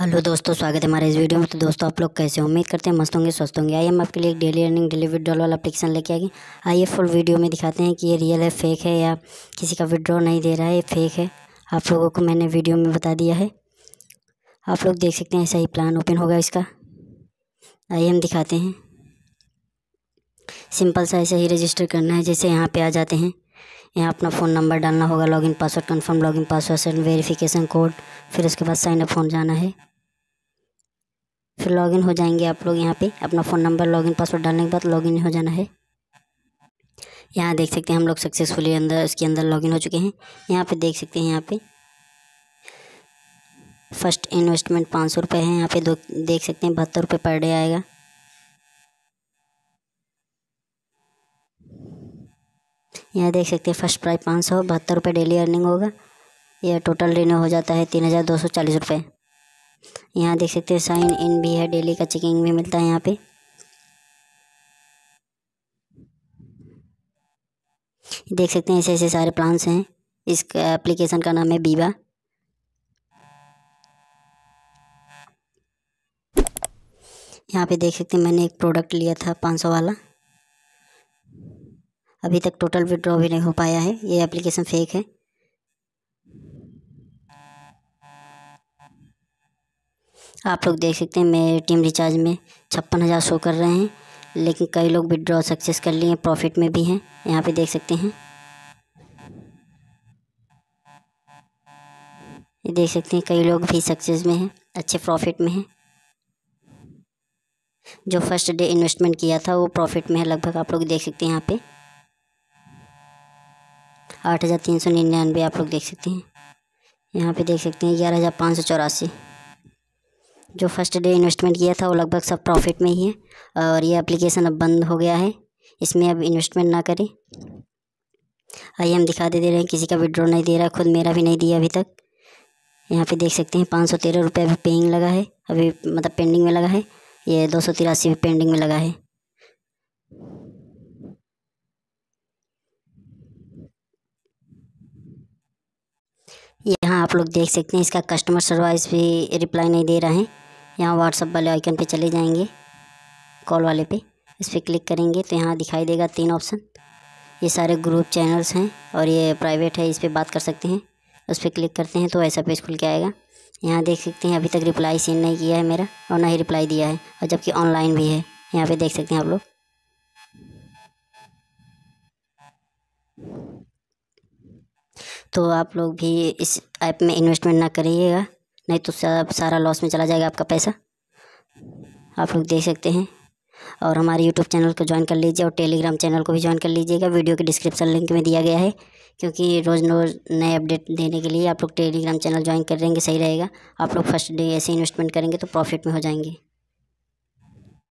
hello दोस्तों स्वागत है हमारे इस वीडियो में तो दोस्तों आप लोग कैसे उम्मीद करते हैं मस्त होंगे स्वस्थ होंगे आइए हम आपके लिए एक डेली अर्निंग डेली विड्रॉल वाला अपलिकेशन लेके आएंगे आइए फुल वीडियो में दिखाते हैं कि ये रियल है फेक है या किसी का विड्रॉ नहीं दे रहा है ये फेक है आप लोगों को मैंने वीडियो में बता दिया है आप लोग देख सकते हैं ऐसा ही प्लान ओपन होगा इसका आइए हम दिखाते हैं सिंपल सा ऐसा ही रजिस्टर करना है जैसे यहाँ पर आ जाते हैं यहाँ अपना फ़ोन नंबर डालना होगा login password confirm login password send verification code फिर उसके बाद साइन अप फोन जाना है फिर लॉगिन हो जाएंगे आप लोग यहाँ पे अपना फ़ोन नंबर लॉगिन पासवर्ड डालने के बाद लॉगिन हो जाना है यहाँ देख सकते हैं हम लोग सक्सेसफुली अंदर उसके अंदर लॉगिन हो चुके हैं यहाँ पे देख सकते हैं यहाँ पे फर्स्ट इन्वेस्टमेंट पाँच सौ रुपये है यहाँ पे दो देख सकते हैं बहत्तर रुपये पर डे आएगा यहाँ देख सकते हैं फर्स्ट प्राइज पाँच सौ बहत्तर रुपये डेली अर्निंग होगा यह टोटल रिन्यू हो जाता है तीन हज़ार दो सौ चालीस रुपये यहाँ देख सकते हैं साइन इन भी है डेली का चेकिंग भी मिलता है यहाँ पे देख सकते हैं ऐसे ऐसे सारे प्लान्स हैं इस एप्लीकेशन का नाम है बीवा यहाँ पे देख सकते हैं मैंने एक प्रोडक्ट लिया था पाँच सौ वाला अभी तक टोटल विड्रॉ भी नहीं हो पाया है ये एप्लीकेशन फेक है आप लोग देख सकते हैं मेरे टीम रिचार्ज में छप्पन हज़ार शो कर रहे हैं लेकिन कई लोग विड्रॉ सक्सेस कर लिए प्रॉफिट में भी हैं यहाँ पे देख सकते हैं ये देख सकते हैं कई लोग भी सक्सेस में हैं अच्छे प्रॉफिट में हैं जो फर्स्ट डे इन्वेस्टमेंट किया था वो प्रॉफिट में है लगभग आप लोग देख सकते हैं यहाँ पर आठ हज़ार तीन सौ निन्यानवे आप लोग देख सकते हैं यहाँ पे देख सकते हैं ग्यारह हज़ार पाँच सौ चौरासी जो फर्स्ट डे इन्वेस्टमेंट किया था वो लगभग सब प्रॉफिट में ही है और ये एप्लीकेशन अब बंद हो गया है इसमें अब इन्वेस्टमेंट ना करें आइए हम दिखा दे दे रहे हैं किसी का विड्रॉ नहीं दे रहा खुद मेरा भी नहीं दिया अभी तक यहाँ पे देख सकते हैं पाँच सौ तेरह रुपये अभी पेइंग लगा है अभी मतलब पेंडिंग में लगा है ये दो सौ तिरासी भी पेंडिंग में लगा है यहाँ आप लोग देख सकते हैं इसका कस्टमर सर्विस भी रिप्लाई नहीं दे रहा है यहाँ व्हाट्सअप वाले आइकन पे चले जाएंगे कॉल वाले पे इस पर क्लिक करेंगे तो यहाँ दिखाई देगा तीन ऑप्शन ये सारे ग्रुप चैनल्स हैं और ये प्राइवेट है इस पर बात कर सकते हैं उस पर क्लिक करते हैं तो ऐसा पेज खुल के आएगा यहाँ देख सकते हैं अभी तक रिप्लाई सीन नहीं किया है मेरा और ना ही रिप्लाई दिया है और जबकि ऑनलाइन भी है यहाँ पर देख सकते हैं आप लोग तो आप लोग भी इस ऐप में इन्वेस्टमेंट ना करिएगा नहीं तो सब सारा लॉस में चला जाएगा आपका पैसा आप लोग देख सकते हैं और हमारे यूट्यूब चैनल को ज्वाइन कर लीजिए और टेलीग्राम चैनल को भी ज्वाइन कर लीजिएगा वीडियो के डिस्क्रिप्शन लिंक में दिया गया है क्योंकि रोज़ रोज़ नए अपडेट देने के लिए आप लोग टेलीग्राम चैनल ज्वाइन करेंगे सही रहेगा आप लोग फर्स्ट डे ऐसे इन्वेस्टमेंट करेंगे तो प्रॉफिट में हो जाएंगे